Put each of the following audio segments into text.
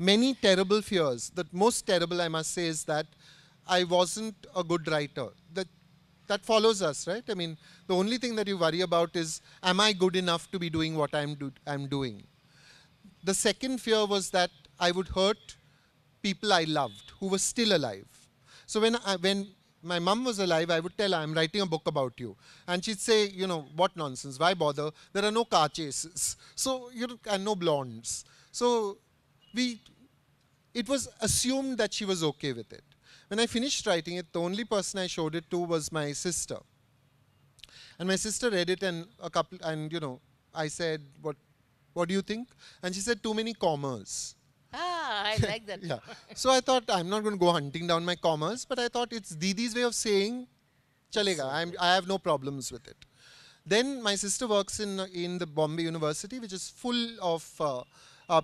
many terrible fears. The most terrible, I must say, is that I wasn't a good writer. That, that follows us, right? I mean, the only thing that you worry about is, am I good enough to be doing what I'm, do I'm doing? The second fear was that I would hurt people I loved who were still alive. So when, I, when my mum was alive, I would tell her, I'm writing a book about you. And she'd say, you know, what nonsense, why bother? There are no car chases. So, you know, and no blondes. So we, it was assumed that she was okay with it. When I finished writing it, the only person I showed it to was my sister. And my sister read it and a couple, and you know, I said, what, what do you think? And she said, too many commas. Ah, I like that. yeah. So I thought, I'm not going to go hunting down my commas, but I thought it's Didi's way of saying, chalega, I'm, I have no problems with it. Then my sister works in, in the Bombay University, which is full of uh, are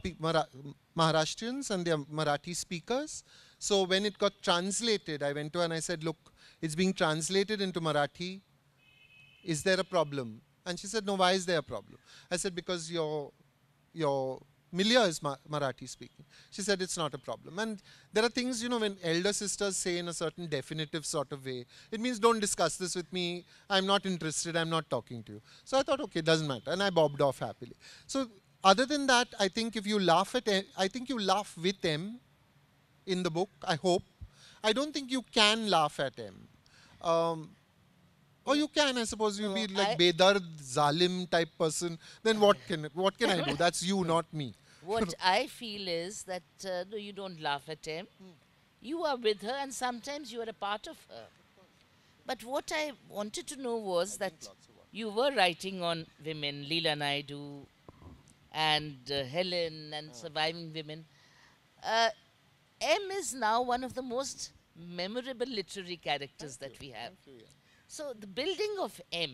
Maharashtrians and they are Marathi speakers. So when it got translated, I went to and I said, look, it's being translated into Marathi. Is there a problem? And she said, no, why is there a problem? I said, because your, your Milia is Marathi speaking. She said, it's not a problem. And there are things, you know, when elder sisters say in a certain definitive sort of way, it means don't discuss this with me. I'm not interested. I'm not talking to you. So I thought, okay, doesn't matter. And I bobbed off happily. So other than that, I think if you laugh at, I think you laugh with him in the book, I hope. I don't think you can laugh at him. Um, or you can, I suppose, you no, be like I, Bedard, Zalim type person. Then what can what can I do? That's you, not me. What I feel is that uh, you don't laugh at him. Hmm. You are with her, and sometimes you are a part of her. But what I wanted to know was that you were writing on women, Leela Naidu, and uh, Helen and oh. surviving women. Uh, M is now one of the most memorable literary characters Thank that you. we have. You, yeah. So the building of M,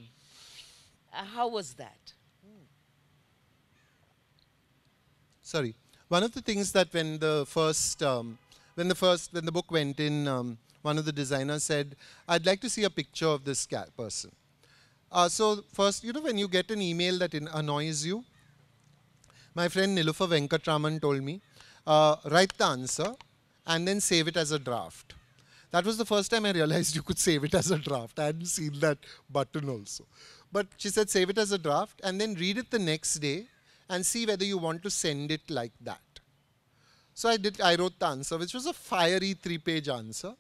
uh, how was that? Hmm. Sorry, one of the things that when the first, um, when the first, when the book went in, um, one of the designers said, "I'd like to see a picture of this person." Uh, so first, you know, when you get an email that annoys you, my friend Nilufa Venkatraman told me, uh, write the answer and then save it as a draft. That was the first time I realized you could save it as a draft. I hadn't seen that button also. But she said, save it as a draft and then read it the next day and see whether you want to send it like that. So I did. I wrote the answer, which was a fiery three-page answer,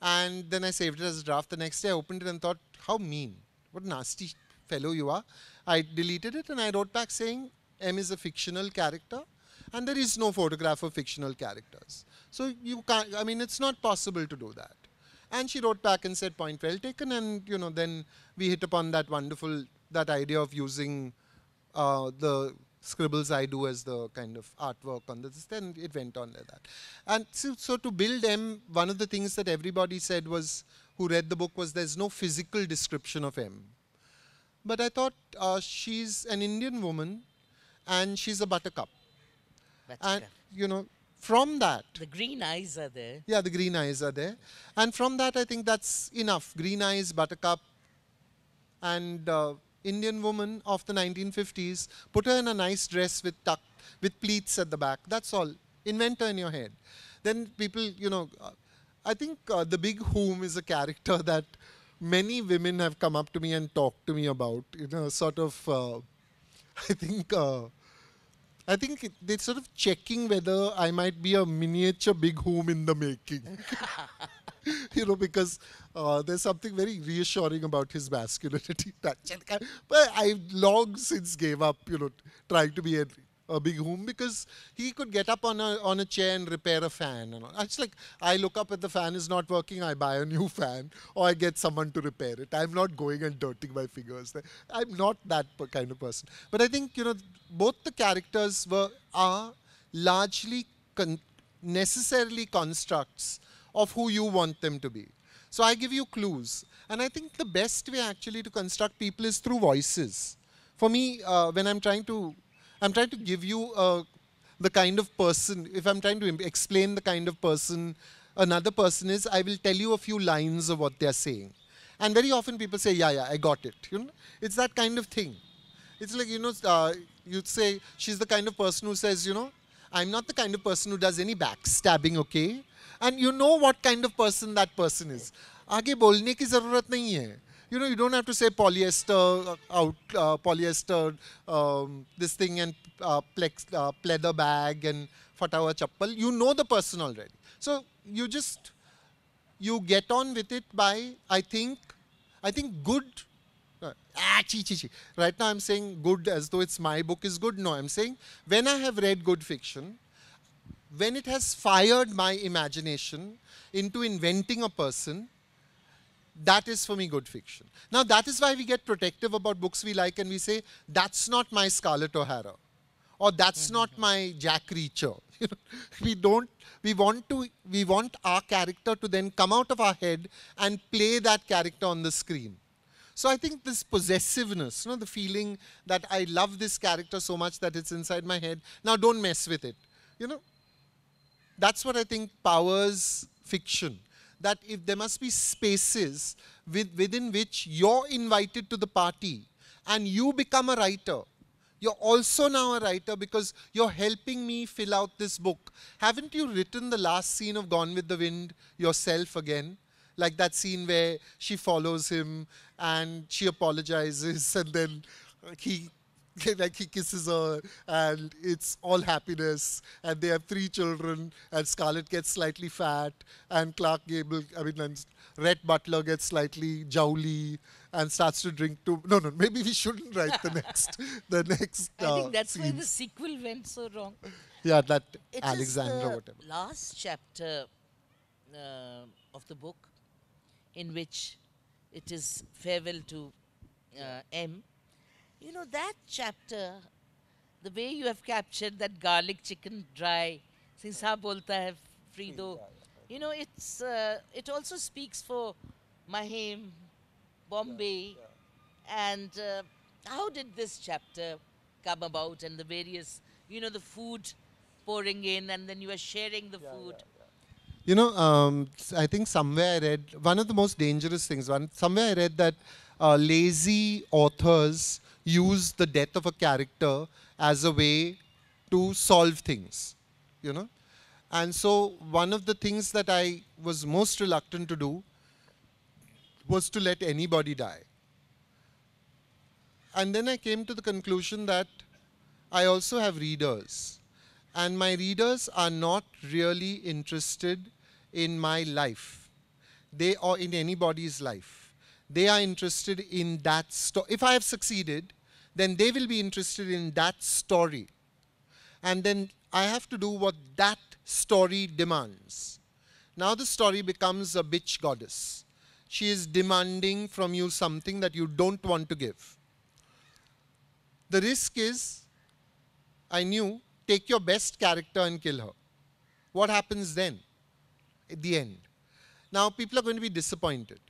and then I saved it as a draft. The next day, I opened it and thought, "How mean! What nasty fellow you are!" I deleted it and I wrote back saying, M is a fictional character and there is no photograph of fictional characters. So you can't, I mean, it's not possible to do that. And she wrote back and said, point well taken. And, you know, then we hit upon that wonderful, that idea of using uh, the scribbles I do as the kind of artwork on this. Then it went on like that. And so, so to build M, one of the things that everybody said was, who read the book was there's no physical description of M. But I thought uh, she's an Indian woman and she's a buttercup. buttercup. And you know, from that, the green eyes are there. Yeah, the green eyes are there, and from that, I think that's enough. Green eyes, buttercup, and uh, Indian woman of the 1950s. Put her in a nice dress with tuck, with pleats at the back. That's all. Invent her in your head. Then people, you know, uh, I think uh, the big whom is a character that many women have come up to me and talked to me about. You know, sort of uh, I think uh, I think it, they're sort of checking whether I might be a miniature big home in the making. you know, because uh, there's something very reassuring about his masculinity. but I've long since gave up, you know, trying to be a a big room because he could get up on a, on a chair and repair a fan. And all. It's like I look up if the fan is not working, I buy a new fan or I get someone to repair it. I'm not going and dirting my fingers. I'm not that kind of person. But I think you know both the characters were are largely con necessarily constructs of who you want them to be. So I give you clues. And I think the best way actually to construct people is through voices. For me, uh, when I'm trying to I'm trying to give you uh, the kind of person, if I'm trying to explain the kind of person another person is, I will tell you a few lines of what they're saying. And very often people say, yeah, yeah, I got it. You know, it's that kind of thing. It's like, you know, uh, you'd say, she's the kind of person who says, you know, I'm not the kind of person who does any backstabbing, okay? And you know what kind of person that person is. Aage bolne ki zarurat nahi hai you know, you don't have to say polyester uh, out, uh, polyester um, this thing and uh, plex, uh, pleather bag and fatawa chappal. You know the person already. So you just, you get on with it by, I think, I think good, uh, ah, chi, chi, chi. right now I'm saying good as though it's my book is good. No, I'm saying when I have read good fiction, when it has fired my imagination into inventing a person, that is for me good fiction. Now that is why we get protective about books we like and we say, that's not my Scarlett O'Hara. Or that's mm-hmm. not my Jack Reacher. we don't, we want to, we want our character to then come out of our head and play that character on the screen. So I think this possessiveness, you know, the feeling that I love this character so much that it's inside my head. Now don't mess with it. You know, that's what I think powers fiction that if there must be spaces with, within which you're invited to the party and you become a writer, you're also now a writer because you're helping me fill out this book. Haven't you written the last scene of Gone with the Wind yourself again? Like that scene where she follows him and she apologizes and then he like he kisses her and it's all happiness and they have three children and Scarlett gets slightly fat and Clark Gable, I mean, Rhett Butler gets slightly jowly and starts to drink too. No, no, maybe we shouldn't write the next, the next. I uh, think that's why the sequel went so wrong. Yeah, that it Alexandra, whatever. Last chapter uh, of the book, in which it is farewell to uh, M you know, that chapter, the way you have captured that garlic chicken dry, Sinsa Bolta hai Frido, you know, it's uh, it also speaks for Mahim, Bombay, yeah, yeah. and uh, how did this chapter come about and the various, you know, the food pouring in and then you are sharing the yeah, food. You know, um, I think somewhere I read one of the most dangerous things. One somewhere I read that uh, lazy authors use the death of a character as a way to solve things, you know. And so one of the things that I was most reluctant to do was to let anybody die. And then I came to the conclusion that I also have readers. And my readers are not really interested in my life. They are in anybody's life. They are interested in that story. If I have succeeded, then they will be interested in that story. And then I have to do what that story demands. Now the story becomes a bitch goddess. She is demanding from you something that you don't want to give. The risk is, I knew, take your best character and kill her. What happens then? At the end. Now people are going to be disappointed.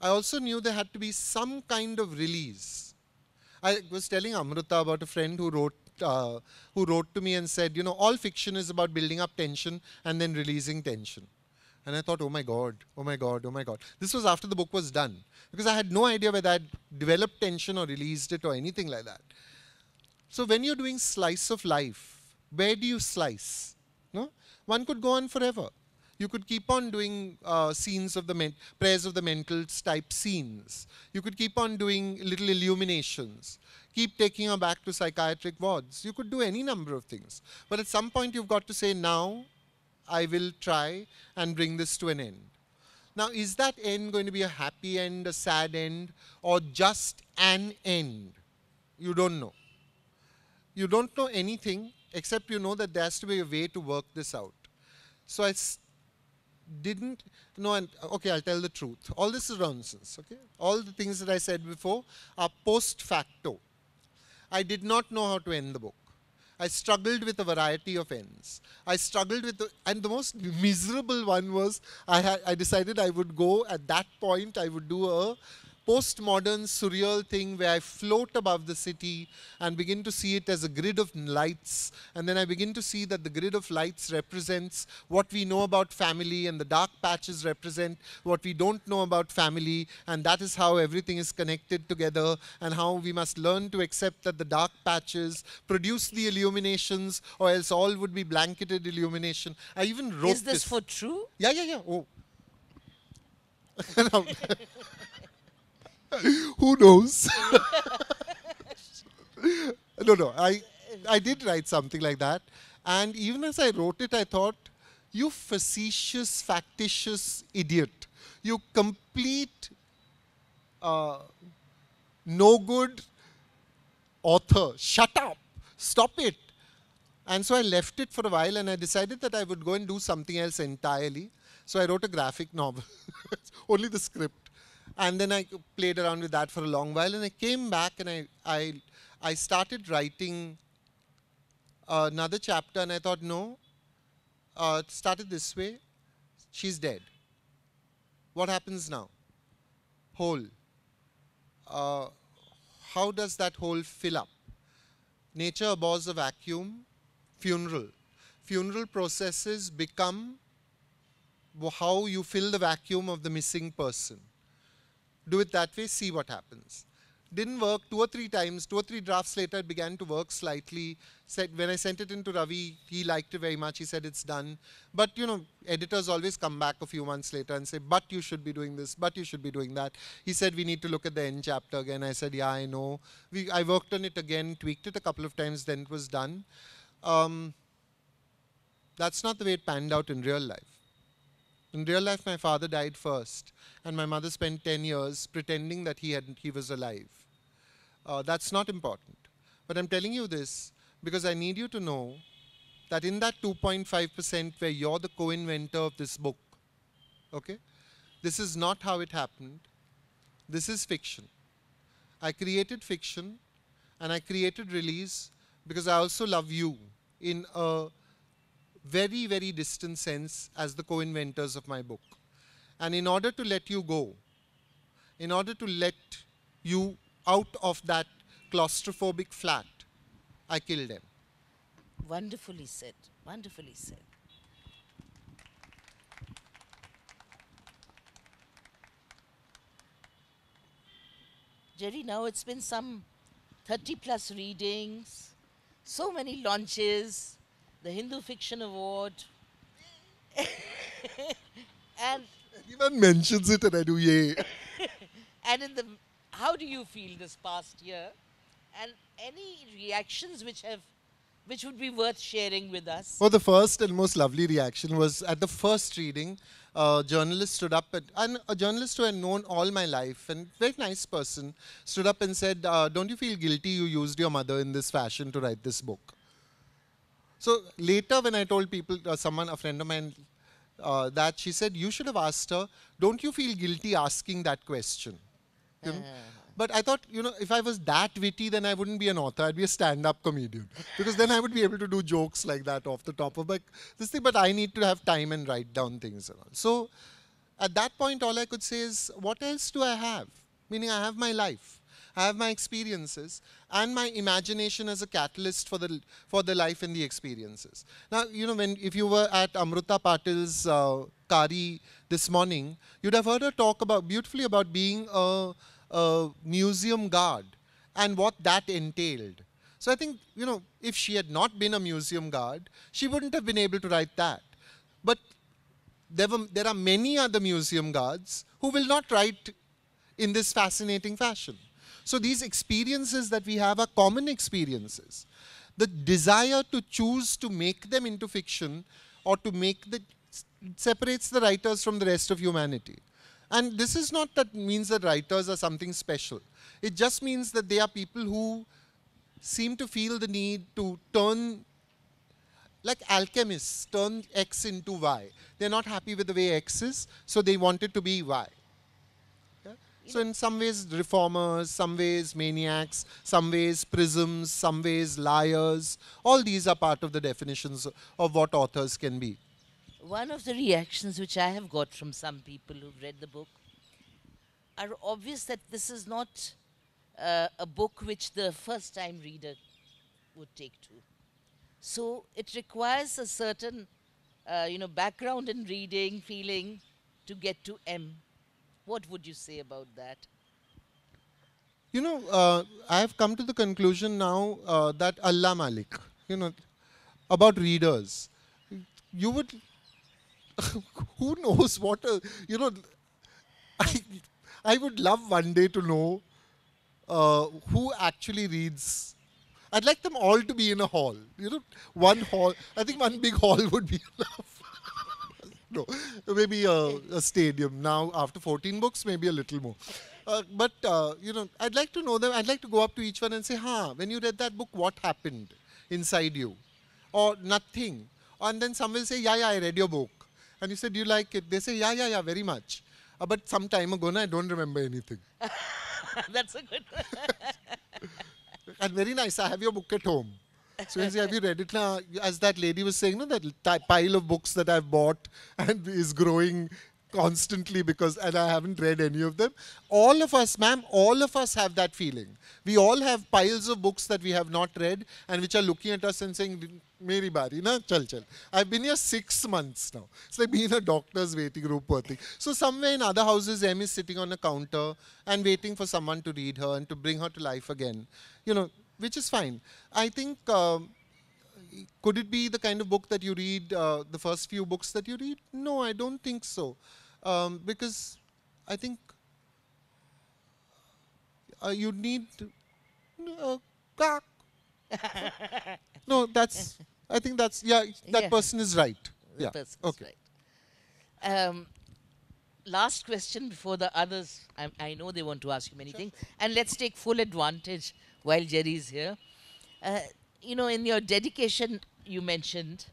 I also knew there had to be some kind of release I was telling Amrita about a friend who wrote uh, who wrote to me and said, you know, all fiction is about building up tension and then releasing tension. And I thought, oh my God, oh my God, oh my God. This was after the book was done. Because I had no idea whether I'd developed tension or released it or anything like that. So when you're doing slice of life, where do you slice? No? One could go on forever. You could keep on doing uh, scenes of the prayers of the mentals type scenes. You could keep on doing little illuminations. Keep taking her back to psychiatric wards. You could do any number of things. But at some point you've got to say, now I will try and bring this to an end. Now, is that end going to be a happy end, a sad end, or just an end? You don't know. You don't know anything except you know that there has to be a way to work this out. So I didn't know, and okay, I'll tell the truth. All this is nonsense, okay? All the things that I said before are post facto. I did not know how to end the book. I struggled with a variety of ends. I struggled with, the, and the most miserable one was I, had, I decided I would go at that point, I would do a postmodern, surreal thing where I float above the city and begin to see it as a grid of lights. And then I begin to see that the grid of lights represents what we know about family, and the dark patches represent what we don't know about family. And that is how everything is connected together, and how we must learn to accept that the dark patches produce the illuminations, or else all would be blanketed illumination. I even wrote this. Is this, for true? Yeah, yeah, yeah. Oh. Who knows? no, no. I I did write something like that, and even as I wrote it, I thought, "You facetious, factitious idiot! You complete uh, no good author! Shut up! Stop it!" And so I left it for a while, and I decided that I would go and do something else entirely. So I wrote a graphic novel, only the script. And then I played around with that for a long while and I came back and I, I, I started writing another chapter and I thought, no, uh, started this way, she's dead. What happens now? Hole. Uh, how does that hole fill up? Nature abhors a vacuum, funeral. Funeral processes become how you fill the vacuum of the missing person do it that way, see what happens. Didn't work two or three times, two or three drafts later it began to work slightly. Said when I sent it in to Ravi, he liked it very much, he said it's done. But you know, editors always come back a few months later and say, but you should be doing this, but you should be doing that. He said we need to look at the end chapter again. I said, yeah, I know. We, I worked on it again, tweaked it a couple of times, then it was done. Um, that's not the way it panned out in real life. In real life, my father died first, and my mother spent 10 years pretending that he, had, he was alive. Uh, that's not important. But I'm telling you this because I need you to know that in that 2.5% where you're the co-inventor of this book, okay, this is not how it happened. This is fiction. I created fiction and I created release because I also love you in a very, very distant sense as the co-inventors of my book. And in order to let you go, in order to let you out of that claustrophobic flat, I killed them. Wonderfully said, wonderfully said. Jerry, now it's been some 30 plus readings, so many launches, the Hindu Fiction Award. and anyone mentions it, and I do yay. and in the, how do you feel this past year? And any reactions which have which would be worth sharing with us? Well, the first and most lovely reaction was at the first reading, a journalist stood up, at, and a journalist who I had known all my life, and very nice person, stood up and said, uh, don't you feel guilty you used your mother in this fashion to write this book? So later when I told people, uh, someone, a friend of mine, uh, that she said, you should have asked her, don't you feel guilty asking that question? You know? Uh. But I thought, you know, if I was that witty, then I wouldn't be an author. I'd be a stand-up comedian. because then I would be able to do jokes like that off the top of my, this thing. But I need to have time and write down things and all. So at that point, all I could say is, what else do I have? Meaning I have my life. I have my experiences and my imagination as a catalyst for the for the life and the experiences. Now, you know, when if you were at Amruta Patil's uh, Kari this morning, you'd have heard her talk about beautifully about being a, a museum guard and what that entailed. So I think, you know, if she had not been a museum guard, she wouldn't have been able to write that. But there, were, there are many other museum guards who will not write in this fascinating fashion. So these experiences that we have are common experiences. The desire to choose to make them into fiction or to make the separates the writers from the rest of humanity. And this is not that means that writers are something special. It just means that they are people who seem to feel the need to turn, like alchemists, turn X into Y. They're not happy with the way X is, so they want it to be Y. So in some ways reformers, some ways maniacs, some ways prisms, some ways liars. All these are part of the definitions of what authors can be. One of the reactions which I have got from some people who've read the book are obvious that this is not uh, a book which the first time reader would take to. So it requires a certain, uh, you know, background in reading, feeling to get to M. What would you say about that? You know, uh, I have come to the conclusion now uh, that Allah Malik, you know, about readers, you would, who knows what, a, you know, I, I would love one day to know uh, who actually reads. I'd like them all to be in a hall. You know, one hall. I think one big hall would be enough no, maybe a, a, stadium. Now, after 14 books, maybe a little more. Uh, but, uh, you know, I'd like to know them. I'd like to go up to each one and say, ha, when you read that book, what happened inside you? Or nothing. And then some will say, yeah, yeah, I read your book. And you said, do you like it? They say, yeah, yeah, yeah, very much. Uh, but some time ago, I don't remember anything. That's a good one. and very nice. I have your book at home. So he have you read it now? As that lady was saying, no, that pile of books that I've bought and is growing constantly because and I haven't read any of them. All of us, ma'am, all of us have that feeling. We all have piles of books that we have not read and which are looking at us and saying, Meri bari na, chal chal. I've been here six months now. It's like being a doctor's waiting room, poor thing. So somewhere in other houses, M is sitting on a counter and waiting for someone to read her and to bring her to life again. You know, which is fine. I think, um, could it be the kind of book that you read, uh, the first few books that you read? No, I don't think so. Um, because I think uh, you need uh, no that's i think that's yeah that yeah. person is right yeah okay right. um, last question before the others I, I, know they want to ask you many sure. things and let's take full advantage while Jerry's here. Uh, you know, in your dedication, you mentioned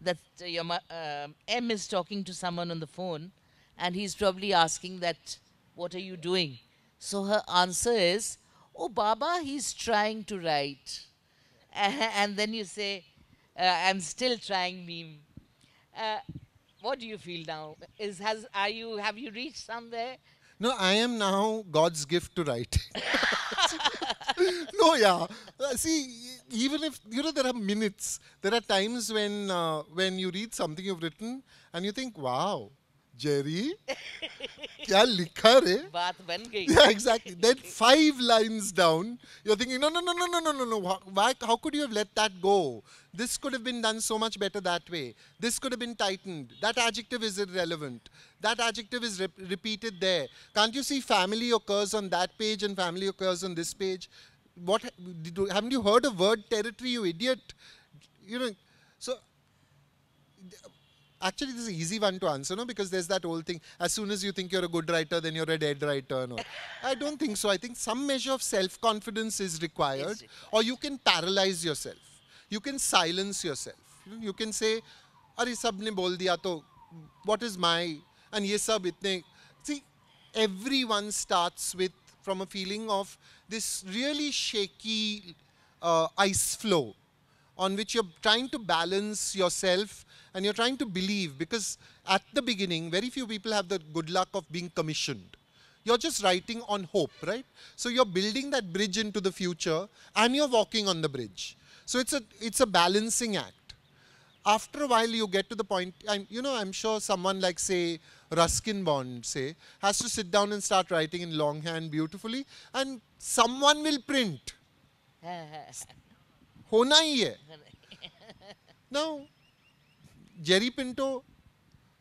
that uh, your uh, M is talking to someone on the phone, and he's probably asking that, "What are you doing?" So her answer is, "Oh, Baba, he's trying to write," and then you say, uh, "I'm still trying meme." Uh, what do you feel now? Is has are you have you reached somewhere? No, I am now God's gift to write. no, yeah. Uh, see, even if you know there are minutes, there are times when uh, when you read something you've written and you think, "Wow, Jerry, क्या likha re. बात बन गई. Yeah, exactly. Then five lines down, you're thinking, "No, no, no, no, no, no, no, no. Why? How could you have let that go? This could have been done so much better that way. This could have been tightened. That adjective is irrelevant. That adjective is re repeated there. Can't you see family occurs on that page and family occurs on this page? what haven't you heard a word territory, you idiot? You know, so actually this is an easy one to answer, no? Because there's that old thing: as soon as you think you're a good writer, then you're a dead writer. No, I don't think so. I think some measure of self-confidence is required, required, or you can paralyze yourself. You can silence yourself. You can say, are sab ne bol diya to, what is my?" And ye sab itne. See, everyone starts with from a feeling of this really shaky uh, ice flow on which you're trying to balance yourself and you're trying to believe because at the beginning, very few people have the good luck of being commissioned. You're just writing on hope, right? So you're building that bridge into the future and you're walking on the bridge. So it's a, it's a balancing act after a while you get to the point, I'm, you know, I'm sure someone like, say, Ruskin Bond, say, has to sit down and start writing in longhand beautifully, and someone will print. Hona hi hai. Now, Jerry Pinto,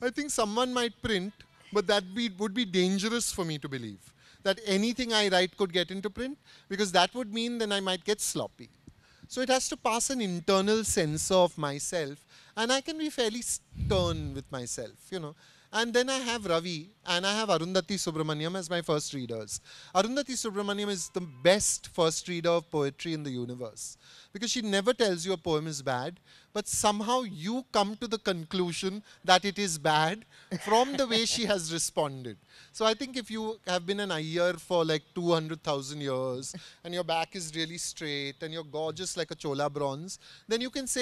I think someone might print, but that be, would be dangerous for me to believe that anything I write could get into print, because that would mean then I might get sloppy. So it has to pass an internal sensor of myself and I can be fairly stern with myself, you know. And then I have Ravi and I have Arundhati Subramaniam as my first readers. Arundhati Subramaniam is the best first reader of poetry in the universe because she never tells you a poem is bad, but somehow you come to the conclusion that it is bad from the way she has responded. So I think if you have been an ayer for like 200,000 years and your back is really straight and you're gorgeous like a Chola bronze, then you can say,